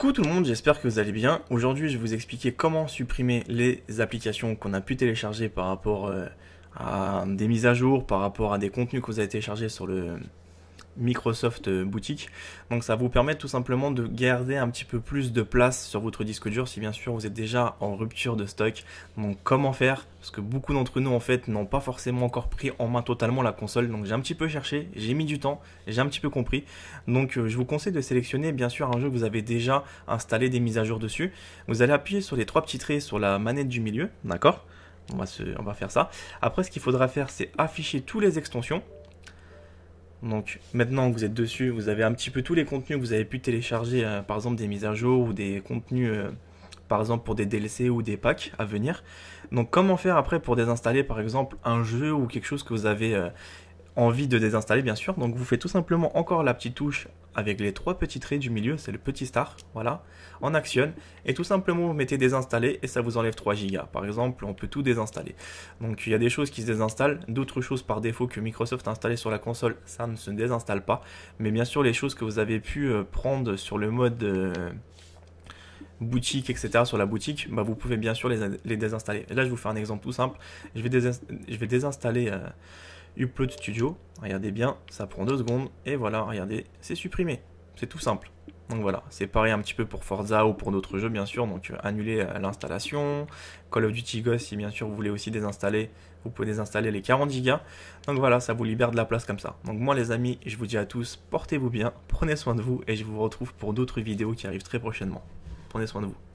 Coucou tout le monde, j'espère que vous allez bien. Aujourd'hui, je vais vous expliquer comment supprimer les applications qu'on a pu télécharger par rapport euh, à des mises à jour, par rapport à des contenus que vous avez téléchargés sur le, Microsoft euh, Boutique. Donc ça vous permet tout simplement de garder un petit peu plus de place sur votre disque dur si bien sûr vous êtes déjà en rupture de stock. Donc comment faire Parce que beaucoup d'entre nous en fait n'ont pas forcément encore pris en main totalement la console. Donc j'ai un petit peu cherché, j'ai mis du temps, j'ai un petit peu compris. Donc euh, je vous conseille de sélectionner bien sûr un jeu que vous avez déjà installé des mises à jour dessus. Vous allez appuyer sur les trois petits traits sur la manette du milieu, d'accord on va, on va faire ça. Après, ce qu'il faudra faire, c'est afficher tous les extensions. Donc maintenant que vous êtes dessus, vous avez un petit peu tous les contenus que vous avez pu télécharger, euh, par exemple des mises à jour ou des contenus, euh, par exemple pour des DLC ou des packs à venir. Donc comment faire après pour désinstaller par exemple un jeu ou quelque chose que vous avez euh, envie de désinstaller bien sûr. Donc vous faites tout simplement encore la petite touche avec les trois petits traits du milieu, c'est le petit star, voilà, en action. Et tout simplement vous mettez désinstaller et ça vous enlève 3 gigas. Par exemple, on peut tout désinstaller. Donc il y a des choses qui se désinstallent, d'autres choses par défaut que Microsoft a installées sur la console, ça ne se désinstalle pas. Mais bien sûr les choses que vous avez pu euh, prendre sur le mode... Euh, boutique, etc. sur la boutique, bah, vous pouvez bien sûr les, désinstaller. Et là, je vous fais un exemple tout simple. Je vais, je vais désinstaller euh, Upload Studio. Regardez bien, ça prend deux secondes. Et voilà, regardez, c'est supprimé. C'est tout simple. Donc voilà, c'est pareil un petit peu pour Forza ou pour d'autres jeux bien sûr, donc euh, annuler euh, l'installation. Call of Duty Ghost, si bien sûr vous voulez aussi désinstaller, vous pouvez désinstaller les 40 Go. Donc voilà, ça vous libère de la place comme ça. Donc moi les amis, je vous dis à tous, portez-vous bien, prenez soin de vous et je vous retrouve pour d'autres vidéos qui arrivent très prochainement. Prenez soin de vous.